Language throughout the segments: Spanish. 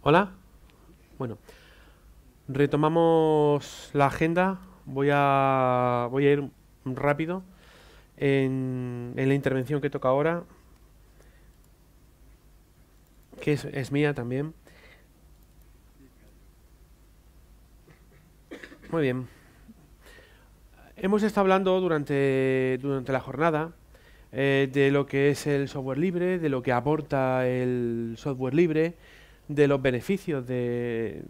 Hola. Bueno, retomamos la agenda. Voy a, voy a ir rápido en, la intervención que toca ahora, que es, mía también. Muy bien. Hemos estado hablando durante, durante la jornada eh, de lo que es el software libre, de lo que aporta el software libre de los beneficios de,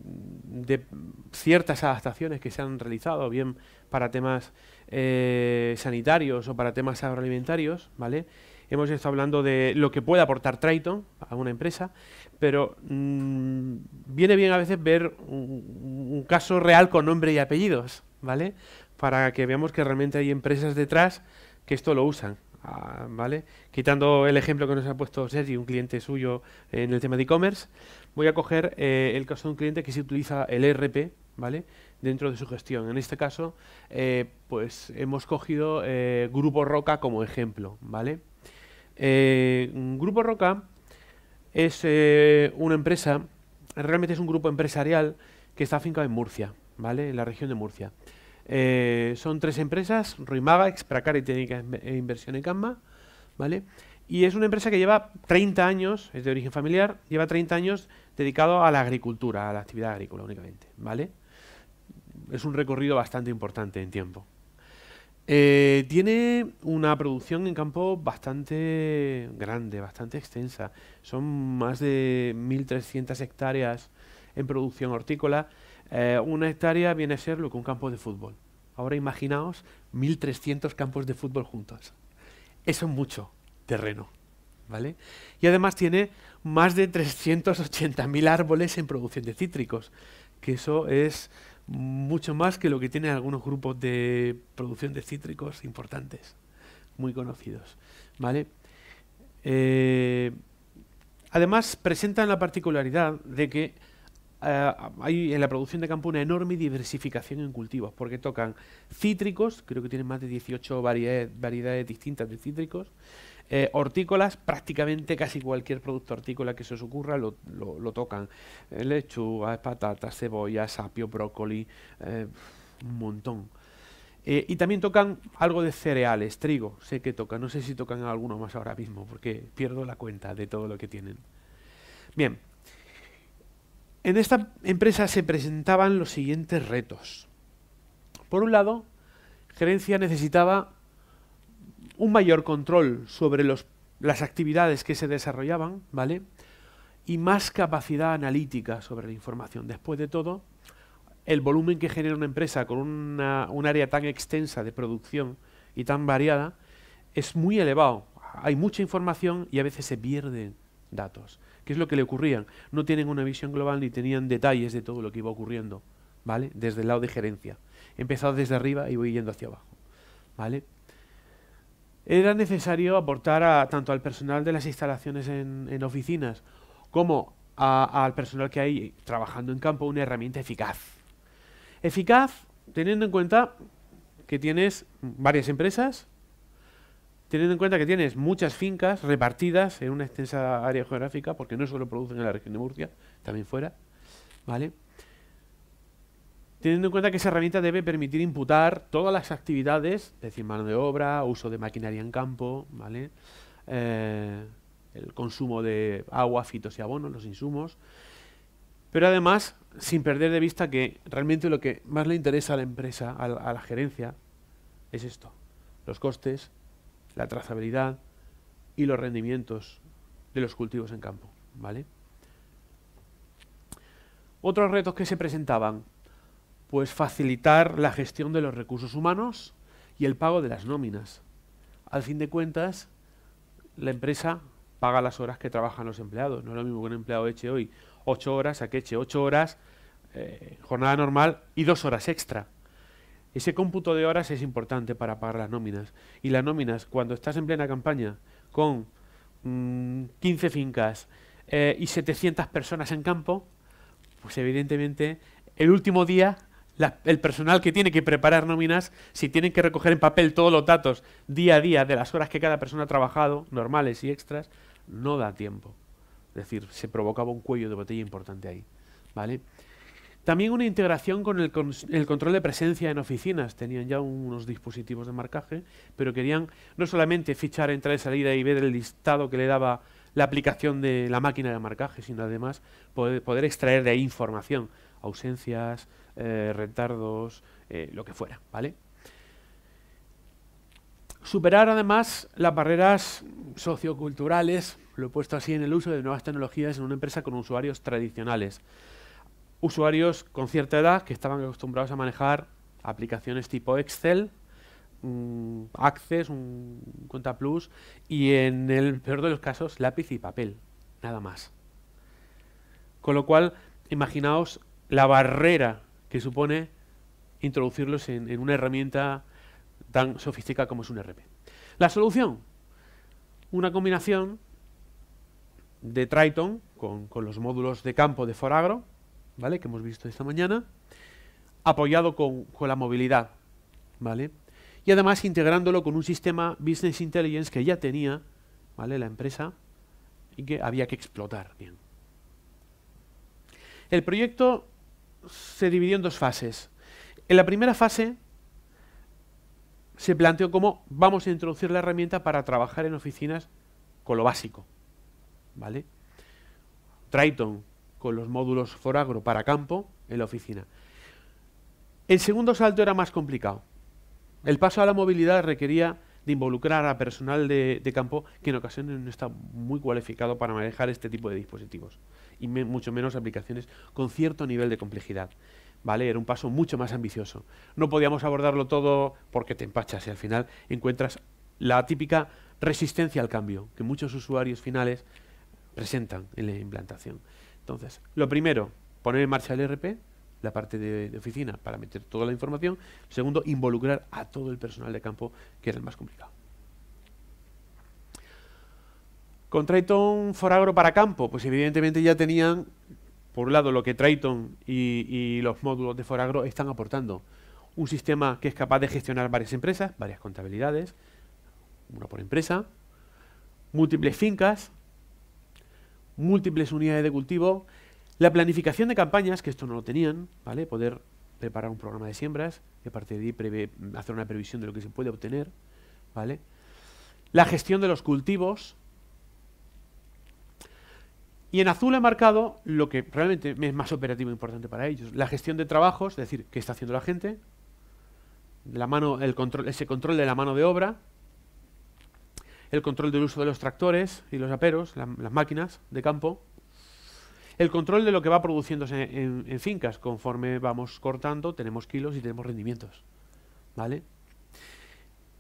ciertas adaptaciones que se han realizado, bien para temas eh, sanitarios o para temas agroalimentarios, ¿vale? Hemos estado hablando de lo que puede aportar Triton a una empresa, pero mm, viene bien a veces ver un, un, caso real con nombre y apellidos, ¿vale? Para que veamos que realmente hay empresas detrás que esto lo usan. Ah, ¿Vale? Quitando el ejemplo que nos ha puesto Sergi, un cliente suyo en el tema de e-commerce, voy a coger eh, el caso de un cliente que se utiliza el ERP, ¿vale? Dentro de su gestión. En este caso, eh, pues hemos cogido eh, Grupo Roca como ejemplo, ¿vale? Grupo Roca es una empresa, realmente es un grupo empresarial que está afincado en Murcia, ¿vale? En la región de Murcia. Eh, son tres empresas, Ruimaga, Expracar y Técnica e Inversión en Canma, ¿vale? Y es una empresa que lleva 30 años, es de origen familiar, lleva 30 años dedicado a la agricultura, a la actividad agrícola únicamente, ¿vale? Es un recorrido bastante importante en tiempo. Eh, tiene una producción en campo bastante grande, bastante extensa. Son más de 1.300 hectáreas en producción hortícola eh, una hectárea viene a ser lo que un campo de fútbol. Ahora imaginaos 1.300 campos de fútbol juntos. Eso es mucho terreno. ¿vale? Y además tiene más de 380.000 árboles en producción de cítricos, que eso es mucho más que lo que tienen algunos grupos de producción de cítricos importantes, muy conocidos. ¿vale? Eh, además, presentan la particularidad de que eh, hay en la producción de campo una enorme diversificación en cultivos, porque tocan cítricos, creo que tienen más de 18 variedades, distintas de cítricos, eh, hortícolas, prácticamente casi cualquier producto hortícola que se os ocurra lo, tocan. Eh, lechuga, lechugas, patatas, cebollas, sapio, brócoli, un montón. y también tocan algo de cereales, trigo, sé que tocan, no sé si tocan alguno más ahora mismo, porque pierdo la cuenta de todo lo que tienen. Bien, en esta empresa se presentaban los siguientes retos. Por un lado, Gerencia necesitaba un mayor control sobre las actividades que se desarrollaban, ¿vale? Y más capacidad analítica sobre la información. Después de todo, el volumen que genera una empresa con un área tan extensa de producción y tan variada es muy elevado. Hay mucha información y a veces se pierden datos. ¿Qué es lo que le ocurrían? No tienen una visión global ni tenían detalles de todo lo que iba ocurriendo, ¿vale? Desde el lado de gerencia. He empezado desde arriba y voy yendo hacia abajo, ¿vale? Era necesario aportar tanto al personal de las instalaciones en, en oficinas como al personal que hay trabajando en campo una herramienta eficaz. Eficaz teniendo en cuenta que tienes varias empresas, teniendo en cuenta que tienes muchas fincas repartidas en una extensa área geográfica, porque no solo producen en la región de Murcia, también fuera, ¿vale? Teniendo en cuenta que esa herramienta debe permitir imputar todas las actividades, es decir, mano de obra, uso de maquinaria en campo, ¿vale? Eh, el consumo de agua, fitos y abonos, los insumos, pero además sin perder de vista que realmente lo que más le interesa a la empresa, a la gerencia, es esto, los costes, la trazabilidad y los rendimientos de los cultivos en campo. ¿vale? Otros retos que se presentaban, pues facilitar la gestión de los recursos humanos y el pago de las nóminas. Al fin de cuentas, la empresa paga las horas que trabajan los empleados. No es lo mismo que un empleado eche hoy ocho horas a que eche ocho horas, eh, jornada normal y dos horas extra. Ese cómputo de horas es importante para pagar las nóminas. Y las nóminas, cuando estás en plena campaña con 15 mm, fincas eh, y 700 personas en campo, pues evidentemente el último día el personal que tiene que preparar nóminas, si tienen que recoger en papel todos los datos día a día de las horas que cada persona ha trabajado, normales y extras, no da tiempo. Es decir, se provocaba un cuello de botella importante ahí. ¿Vale? También una integración con el, control de presencia en oficinas. Tenían ya unos dispositivos de marcaje, pero querían no solamente fichar, entrada y salida y ver el listado que le daba la aplicación de la máquina de marcaje, sino además poder, extraer de ahí información, ausencias, eh, retardos, eh, lo que fuera. ¿vale? Superar además las barreras socioculturales, lo he puesto así en el uso de nuevas tecnologías en una empresa con usuarios tradicionales usuarios con cierta edad que estaban acostumbrados a manejar aplicaciones tipo Excel, mm, Access, un Cuenta Plus y en el peor de los casos lápiz y papel, nada más. Con lo cual, imaginaos la barrera que supone introducirlos en, una herramienta tan sofisticada como es un RP. La solución, una combinación de Triton con los módulos de campo de Foragro, que hemos visto esta mañana, apoyado con, la movilidad, ¿vale? Y además integrándolo con un sistema Business Intelligence que ya tenía, ¿vale? La empresa y que había que explotar bien. El proyecto se dividió en dos fases. En la primera fase se planteó cómo vamos a introducir la herramienta para trabajar en oficinas con lo básico, ¿vale? Triton, con los módulos Foragro para campo en la oficina. El segundo salto era más complicado. El paso a la movilidad requería de involucrar a personal de, campo que en ocasiones no está muy cualificado para manejar este tipo de dispositivos y mucho menos aplicaciones con cierto nivel de complejidad. ¿Vale? Era un paso mucho más ambicioso. No podíamos abordarlo todo porque te empachas y al final encuentras la típica resistencia al cambio que muchos usuarios finales presentan en la implantación. Entonces, lo primero, poner en marcha el ERP, la parte de, oficina, para meter toda la información. Segundo, involucrar a todo el personal de campo, que era el más complicado. Con Triton Foragro para campo, pues evidentemente ya tenían, por un lado, lo que Triton y los módulos de Foragro están aportando. Un sistema que es capaz de gestionar varias empresas, varias contabilidades, una por empresa, múltiples fincas, múltiples unidades de cultivo, la planificación de campañas, que esto no lo tenían, ¿vale? Poder preparar un programa de siembras y a partir de ahí prevé, hacer una previsión de lo que se puede obtener, ¿vale? La gestión de los cultivos. Y en azul he marcado lo que realmente es más operativo e importante para ellos, la gestión de trabajos, es decir, qué está haciendo la gente, la mano, el control, ese control de la mano de obra, el control del uso de los tractores y los aperos, las máquinas de campo, el control de lo que va produciéndose en, en, fincas. Conforme vamos cortando, tenemos kilos y tenemos rendimientos. ¿Vale?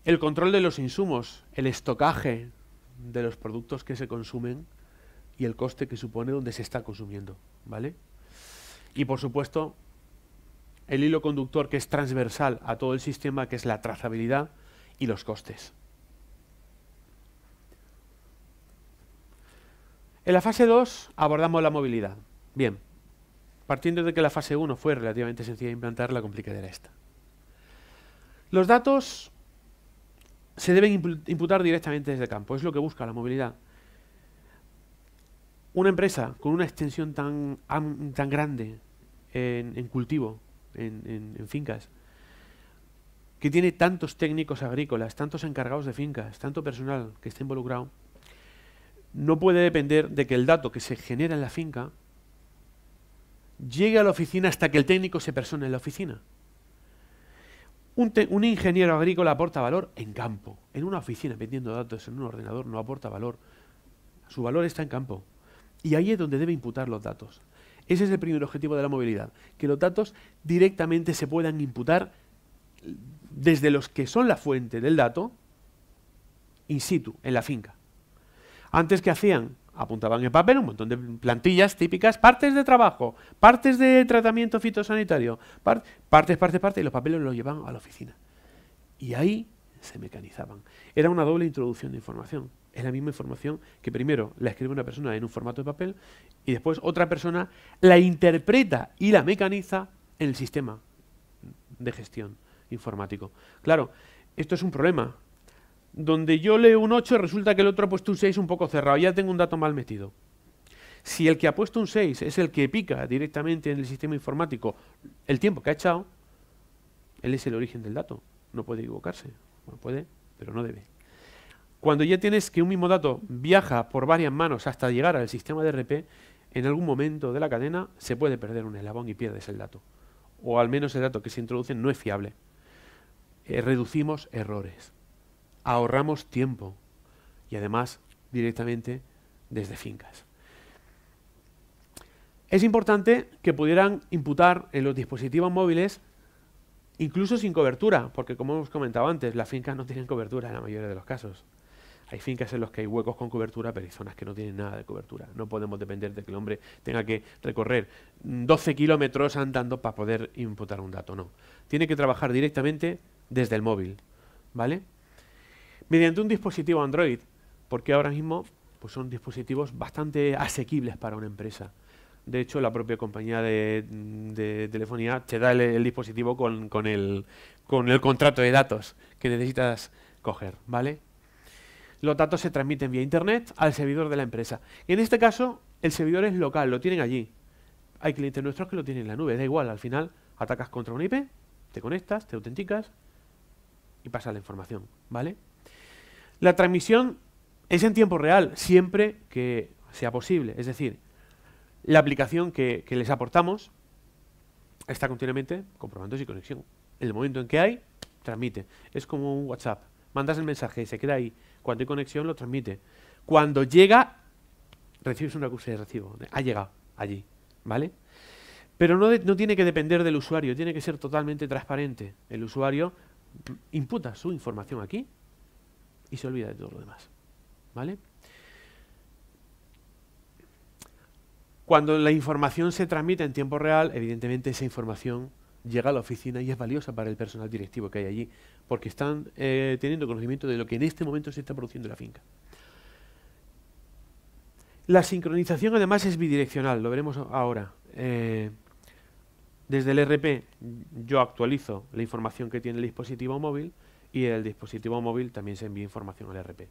El control de los insumos, el estocaje de los productos que se consumen y el coste que supone donde se está consumiendo. ¿Vale? Y por supuesto, el hilo conductor que es transversal a todo el sistema, que es la trazabilidad y los costes. En la fase 2 abordamos la movilidad. Bien, partiendo de que la fase 1 fue relativamente sencilla de implantar, la complicada era esta. Los datos se deben imputar directamente desde campo, es lo que busca la movilidad. Una empresa con una extensión tan, tan grande en, cultivo, en, en fincas, que tiene tantos técnicos agrícolas, tantos encargados de fincas, tanto personal que está involucrado, no puede depender de que el dato que se genera en la finca llegue a la oficina hasta que el técnico se persone en la oficina. Un, un, ingeniero agrícola aporta valor en campo, en una oficina vendiendo datos en un ordenador no aporta valor. Su valor está en campo. Y ahí es donde debe imputar los datos. Ese es el primer objetivo de la movilidad, que los datos directamente se puedan imputar desde los que son la fuente del dato, in situ, en la finca. Antes, ¿qué hacían? Apuntaban en papel un montón de plantillas típicas, partes de trabajo, partes de tratamiento fitosanitario, partes, partes, partes, y los papeles los llevaban a la oficina. Y ahí se mecanizaban. Era una doble introducción de información. Es la misma información que primero la escribe una persona en un formato de papel y después otra persona la interpreta y la mecaniza en el sistema de gestión informático. Claro, esto es un problema donde yo leo un 8 resulta que el otro ha puesto un 6 un poco cerrado. Ya tengo un dato mal metido. Si el que ha puesto un 6 es el que pica directamente en el sistema informático el tiempo que ha echado, él es el origen del dato. No puede equivocarse. Bueno, puede, pero no debe. Cuando ya tienes que un mismo dato viaja por varias manos hasta llegar al sistema de RP, en algún momento de la cadena se puede perder un eslabón y pierdes el dato. O al menos el dato que se introduce no es fiable. Eh, reducimos errores ahorramos tiempo y además directamente desde fincas. Es importante que pudieran imputar en los dispositivos móviles incluso sin cobertura, porque como hemos comentado antes, las fincas no tienen cobertura en la mayoría de los casos. Hay fincas en las que hay huecos con cobertura, pero hay zonas que no tienen nada de cobertura. No podemos depender de que el hombre tenga que recorrer 12 kilómetros andando para poder imputar un dato, no. Tiene que trabajar directamente desde el móvil, ¿vale? mediante un dispositivo Android, porque ahora mismo pues, son dispositivos bastante asequibles para una empresa. De hecho, la propia compañía de, telefonía te da el, dispositivo con, el, contrato de datos que necesitas coger, ¿vale? Los datos se transmiten vía internet al servidor de la empresa. en este caso, el servidor es local, lo tienen allí. Hay clientes nuestros que lo tienen en la nube, da igual, al final atacas contra un IP, te conectas, te autenticas y pasa la información, ¿vale? La transmisión es en tiempo real, siempre que sea posible. Es decir, la aplicación que, les aportamos está continuamente comprobando si conexión. En el momento en que hay, transmite. Es como un WhatsApp. Mandas el mensaje y se queda ahí. Cuando hay conexión, lo transmite. Cuando llega, recibes un acuse de recibo. Ha llegado allí. ¿Vale? Pero no, tiene que depender del usuario, tiene que ser totalmente transparente. El usuario imputa su información aquí y se olvida de todo lo demás. ¿Vale? Cuando la información se transmite en tiempo real, evidentemente esa información llega a la oficina y es valiosa para el personal directivo que hay allí, porque están eh, teniendo conocimiento de lo que en este momento se está produciendo en la finca. La sincronización además es bidireccional, lo veremos ahora. Eh, desde el e RP yo actualizo la información que tiene el dispositivo móvil, y el dispositivo móvil también se envía información al RP.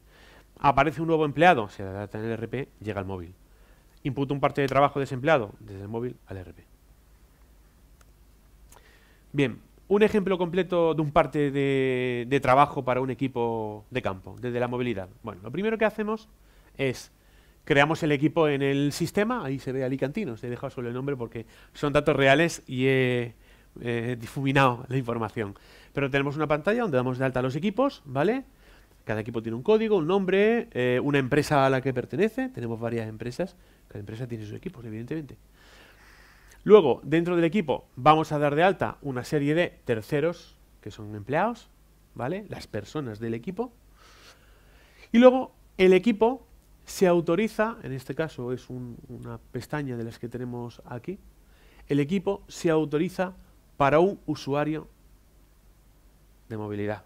Aparece un nuevo empleado, se data en el RP, llega al móvil. Imputa un parte de trabajo desempleado desde el móvil al RP. Bien, un ejemplo completo de un parte de, trabajo para un equipo de campo, desde la movilidad. Bueno, lo primero que hacemos es creamos el equipo en el sistema, ahí se ve Alicantino, se he dejado solo el nombre porque son datos reales y eh, difuminado la información. Pero tenemos una pantalla donde damos de alta los equipos, ¿vale? Cada equipo tiene un código, un nombre, eh, una empresa a la que pertenece. Tenemos varias empresas. Cada empresa tiene sus equipos, evidentemente. Luego, dentro del equipo, vamos a dar de alta una serie de terceros, que son empleados, ¿vale? Las personas del equipo. Y luego, el equipo se autoriza, en este caso es una pestaña de las que tenemos aquí, el equipo se autoriza para un usuario de movilidad.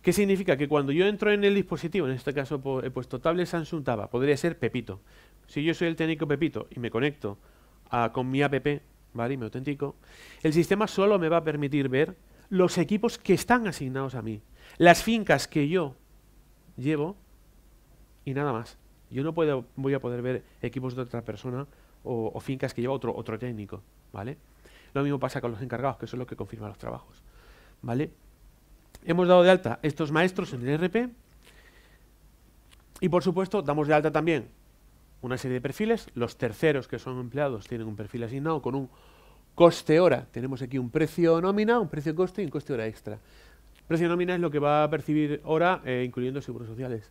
¿Qué significa? Que cuando yo entro en el dispositivo, en este caso he puesto tablet Samsung Taba, podría ser Pepito. Si yo soy el técnico Pepito y me conecto con mi app, ¿vale? Y me autentico, el sistema solo me va a permitir ver los equipos que están asignados a mí, las fincas que yo llevo y nada más. Yo no puedo, voy a poder ver equipos de otra persona o, fincas que lleva otro, otro técnico, ¿vale? Lo mismo pasa con los encargados, que son los que confirman los trabajos. ¿Vale? Hemos dado de alta estos maestros en el RP. Y por supuesto, damos de alta también una serie de perfiles. Los terceros que son empleados tienen un perfil asignado con un coste hora. Tenemos aquí un precio nómina, un precio coste y un coste hora extra. Precio nómina es lo que va a percibir hora, eh, incluyendo seguros sociales.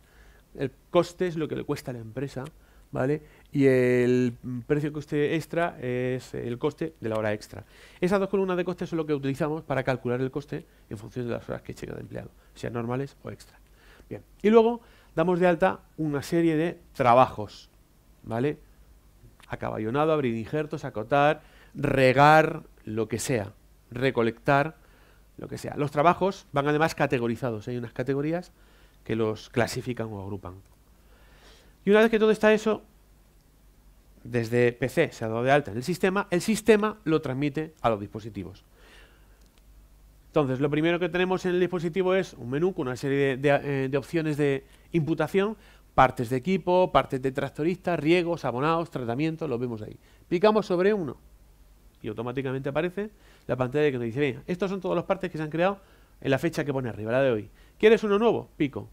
El coste es lo que le cuesta a la empresa, ¿vale? y el precio que usted extra es el coste de la hora extra. Esas dos columnas de coste son lo que utilizamos para calcular el coste en función de las horas que llega de empleado, sean normales o extra. Bien, y luego damos de alta una serie de trabajos, ¿vale? Acaballonado, abrir injertos, acotar, regar, lo que sea, recolectar, lo que sea. Los trabajos van además categorizados, hay unas categorías que los clasifican o agrupan. Y una vez que todo está eso, desde PC se ha dado de alta en el sistema, el sistema lo transmite a los dispositivos. Entonces, lo primero que tenemos en el dispositivo es un menú con una serie de, eh, opciones de imputación, partes de equipo, partes de tractoristas, riegos, abonados, tratamientos, lo vemos ahí. Picamos sobre uno y automáticamente aparece la pantalla que nos dice, bien, estos son todos los partes que se han creado en la fecha que pone arriba, la de hoy. ¿Quieres uno nuevo? Pico.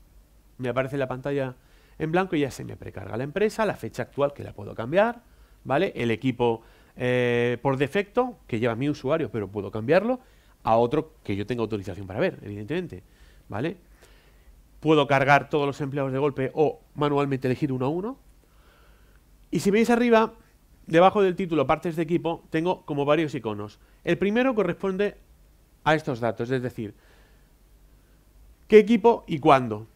Me aparece la pantalla en blanco ya se me precarga la empresa, la fecha actual que la puedo cambiar, ¿vale? El equipo eh, por defecto que lleva mi usuario, pero puedo cambiarlo a otro que yo tenga autorización para ver, evidentemente, ¿vale? Puedo cargar todos los empleados de golpe o manualmente elegir uno a uno. Y si veis arriba, debajo del título partes de equipo, tengo como varios iconos. El primero corresponde a estos datos, es decir, qué equipo y cuándo.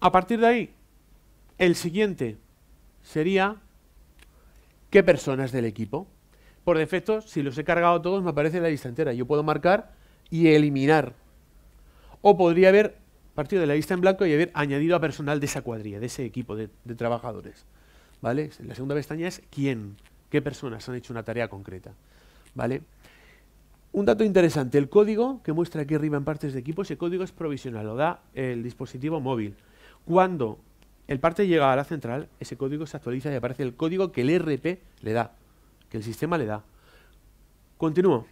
A partir de ahí, el siguiente sería qué personas del equipo. Por defecto, si los he cargado todos, me aparece la lista entera. Yo puedo marcar y eliminar. O podría haber partido de la lista en blanco y haber añadido a personal de esa cuadrilla, de ese equipo de, trabajadores. ¿Vale? La segunda pestaña es quién, qué personas han hecho una tarea concreta. ¿Vale? Un dato interesante, el código que muestra aquí arriba en partes de equipo, ese código es provisional, lo da el dispositivo móvil. Cuando el parte llega a la central, ese código se actualiza y aparece el código que el RP le da, que el sistema le da. Continúo.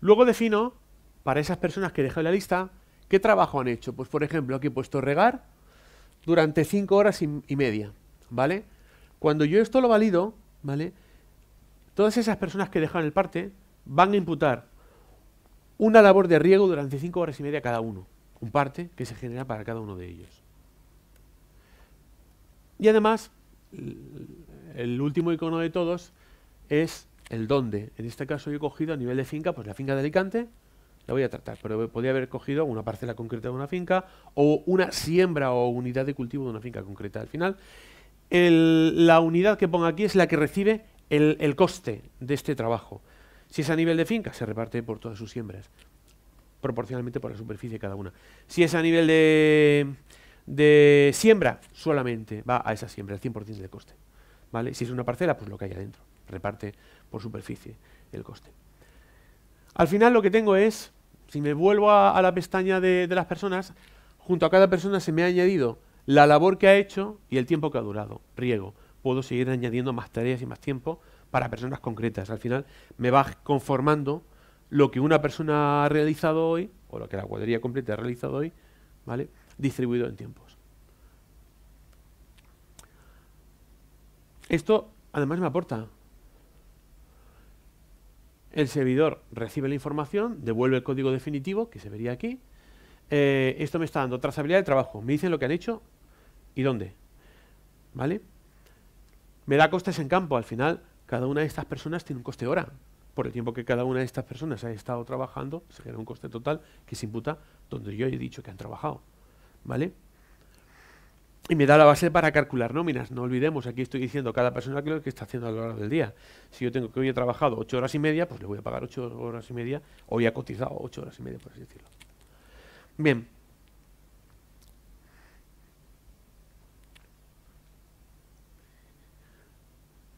Luego defino, para esas personas que dejado en la lista, qué trabajo han hecho. Pues por ejemplo, aquí he puesto regar durante 5 horas y, media, ¿vale? Cuando yo esto lo valido, ¿vale? Todas esas personas que dejaron el parte van a imputar una labor de riego durante cinco horas y media cada uno, un parte que se genera para cada uno de ellos. Y además, el último icono de todos es el dónde. En este caso yo he cogido a nivel de finca, pues la finca de Alicante, la voy a tratar, pero podría haber cogido una parcela concreta de una finca o una siembra o unidad de cultivo de una finca concreta. Al final, la unidad que pongo aquí es la que recibe el coste de este trabajo. Si es a nivel de finca, se reparte por todas sus siembras, proporcionalmente por la superficie de cada una. Si es a nivel de, siembra, solamente va a esa siembra, el 100% del coste. ¿vale? Si es una parcela, pues lo que hay adentro, reparte por superficie el coste. Al final lo que tengo es, si me vuelvo a, la pestaña de, de las personas, junto a cada persona se me ha añadido la labor que ha hecho y el tiempo que ha durado, riego. Puedo seguir añadiendo más tareas y más tiempo para personas concretas. Al final me va conformando lo que una persona ha realizado hoy, o lo que la cuadrilla completa ha realizado hoy, ¿vale? distribuido en tiempos. Esto además me aporta. El servidor recibe la información, devuelve el código definitivo, que se vería aquí. Eh, esto me está dando trazabilidad de trabajo. Me dicen lo que han hecho y dónde. ¿Vale? Me da costes en campo. Al final, cada una de estas personas tiene un coste hora. Por el tiempo que cada una de estas personas ha estado trabajando, se genera un coste total que se imputa donde yo he dicho que han trabajado. ¿Vale? Y me da la base para calcular nóminas. No olvidemos, aquí estoy diciendo cada persona que lo que está haciendo a lo largo del día. Si yo tengo que hoy he trabajado ocho horas y media, pues le voy a pagar ocho horas y media. Hoy ha cotizado ocho horas y media, por así decirlo. Bien,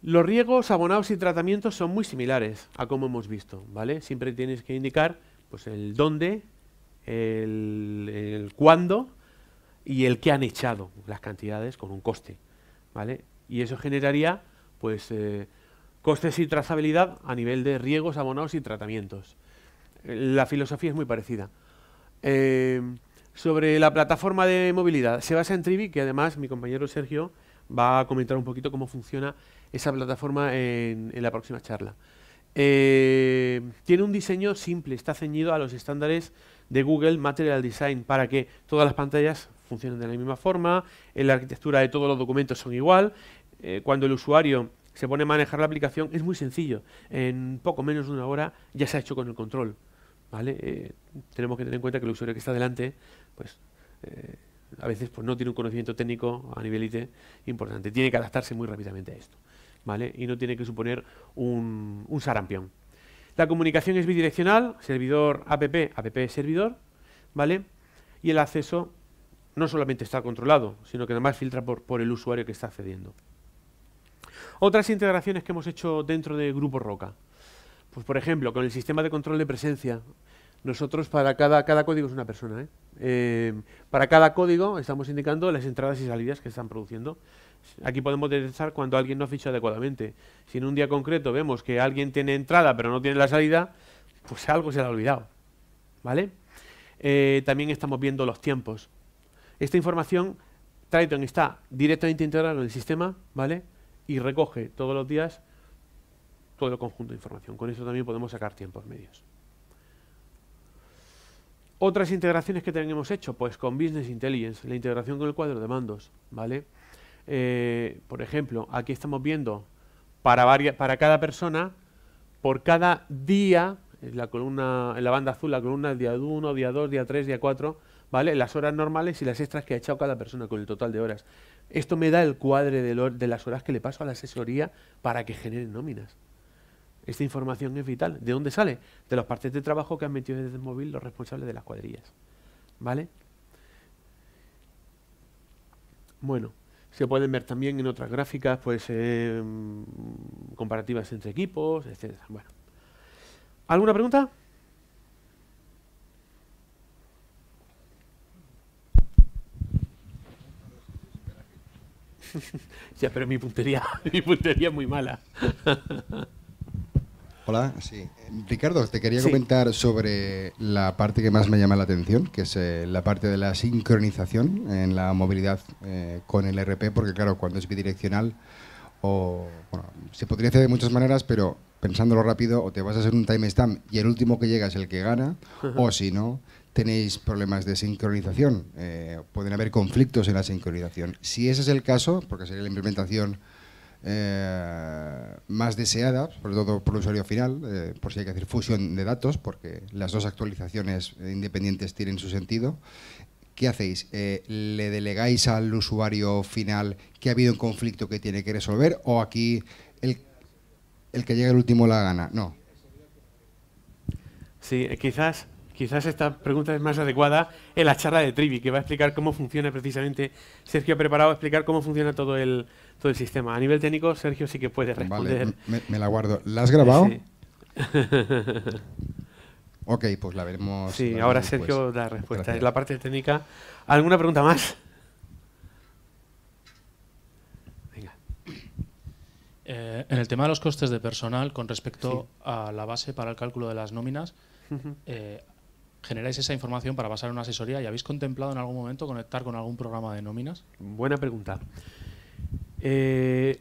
Los riegos abonados y tratamientos son muy similares a como hemos visto, ¿vale? Siempre tienes que indicar pues, el dónde, el, cuándo y el que han echado las cantidades con un coste, ¿vale? Y eso generaría pues eh, costes y trazabilidad a nivel de riegos abonados y tratamientos. La filosofía es muy parecida. Em, sobre la plataforma de movilidad, se basa en Trivi, que además mi compañero Sergio va a comentar un poquito cómo funciona esa plataforma en, la próxima charla. Eh, tiene un diseño simple, está ceñido a los estándares de Google Material Design para que todas las pantallas funcionen de la misma forma, la arquitectura de todos los documentos son igual. Eh, cuando el usuario se pone a manejar la aplicación es muy sencillo, en poco menos de una hora ya se ha hecho con el control. ¿vale? Eh, tenemos que tener en cuenta que el usuario que está delante pues, a veces pues, no tiene un conocimiento técnico a nivel IT importante, tiene que adaptarse muy rápidamente a esto. Y no tiene que suponer un, sarampión. La comunicación es bidireccional, servidor app, app servidor, ¿vale? Y el acceso no solamente está controlado, sino que además filtra por, por el usuario que está accediendo. Otras integraciones que hemos hecho dentro de Grupo Roca. Pues por ejemplo, con el sistema de control de presencia, nosotros para cada, código es una persona. ¿eh? Eh, para cada código estamos indicando las entradas y salidas que están produciendo. Aquí podemos detectar cuando alguien no ha ficha adecuadamente. Si en un día concreto vemos que alguien tiene entrada pero no tiene la salida, pues algo se le ha olvidado. ¿Vale? Eh, también estamos viendo los tiempos. Esta información, Triton está directamente integrado en el sistema, ¿vale? Y recoge todos los días todo el conjunto de información. Con eso también podemos sacar tiempos medios. Otras integraciones que tenemos hecho, pues con Business Intelligence, la integración con el cuadro de mandos, ¿vale? Eh, por ejemplo, aquí estamos viendo para, cada persona, por cada día, en la, columna, la banda azul, la columna día 1, día 2, día 3, día 4, ¿vale? Las horas normales y las extras que ha echado cada persona con el total de horas. Esto me da el cuadre de, las horas que le paso a la asesoría para que genere nóminas. Esta información es vital. ¿De dónde sale? De los partes de trabajo que han metido desde el móvil los responsables de las cuadrillas. ¿Vale? Bueno, se pueden ver también en otras gráficas, pues comparativas entre equipos, etc. ¿Alguna pregunta? ya, pero mi puntería, mi puntería es muy mala. Hola, sí. Ricardo, te quería comentar sobre la parte que más me llama la atención, que es eh, la parte de la sincronización en la movilidad eh, con el RP, porque claro, cuando es bidireccional, o se podría hacer de muchas maneras, pero pensándolo rápido, o te vas a hacer un timestamp y el último que llega es el que gana, o si no, tenéis problemas de sincronización, eh, pueden haber conflictos en la sincronización. Si ese es el caso, porque sería la implementación eh, más deseada, sobre todo por el usuario final, eh, por si hay que hacer fusión de datos, porque las dos actualizaciones independientes tienen su sentido. ¿Qué hacéis? Eh, ¿Le delegáis al usuario final que ha habido un conflicto que tiene que resolver o aquí el, que llega el último la gana? No. Sí, quizás quizás esta pregunta es más adecuada en la charla de Trivi, que va a explicar cómo funciona precisamente. Sergio ha preparado a explicar cómo funciona todo el, todo el sistema. A nivel técnico, Sergio sí que puede responder. me, la guardo. ¿La has grabado? Sí. ok, pues la veremos. Sí, ahora Sergio da respuesta. Es la parte técnica. ¿Alguna pregunta más? Eh, en el tema de los costes de personal, con respecto a la base para el cálculo de las nóminas, eh, generáis esa información para pasar a una asesoría y habéis contemplado en algún momento conectar con algún programa de nóminas? Buena pregunta. Eh,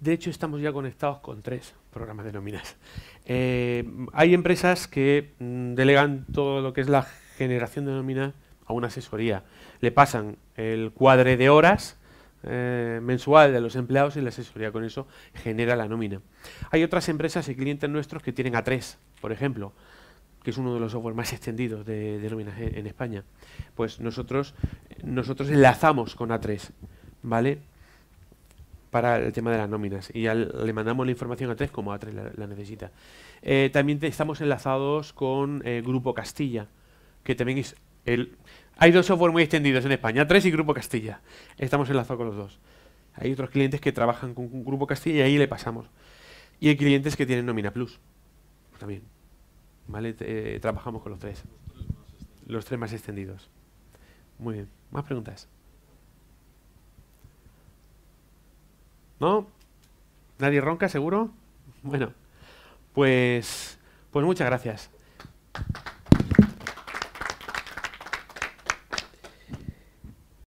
de hecho, estamos ya conectados con tres programas de nóminas. Eh, hay empresas que mm, delegan todo lo que es la generación de nómina a una asesoría. Le pasan el cuadre de horas eh, mensual de los empleados y la asesoría con eso genera la nómina. Hay otras empresas y clientes nuestros que tienen a 3 por ejemplo que es uno de los software más extendidos de, nóminas en, en España, pues nosotros, nosotros enlazamos con A3, ¿vale? para el tema de las nóminas y ya le mandamos la información a tres como a tres la, necesita. Eh, también estamos enlazados con eh, Grupo Castilla, que también es el... Hay dos software muy extendidos en España, tres y Grupo Castilla. Estamos enlazados con los dos. Hay otros clientes que trabajan con, Grupo Castilla y ahí le pasamos. Y hay clientes que tienen Nómina Plus, también. ¿Vale? Eh, trabajamos con los tres. Los tres más extendidos. Muy bien. ¿Más preguntas? ¿No? ¿Nadie ronca, seguro? Bueno, pues, pues muchas gracias.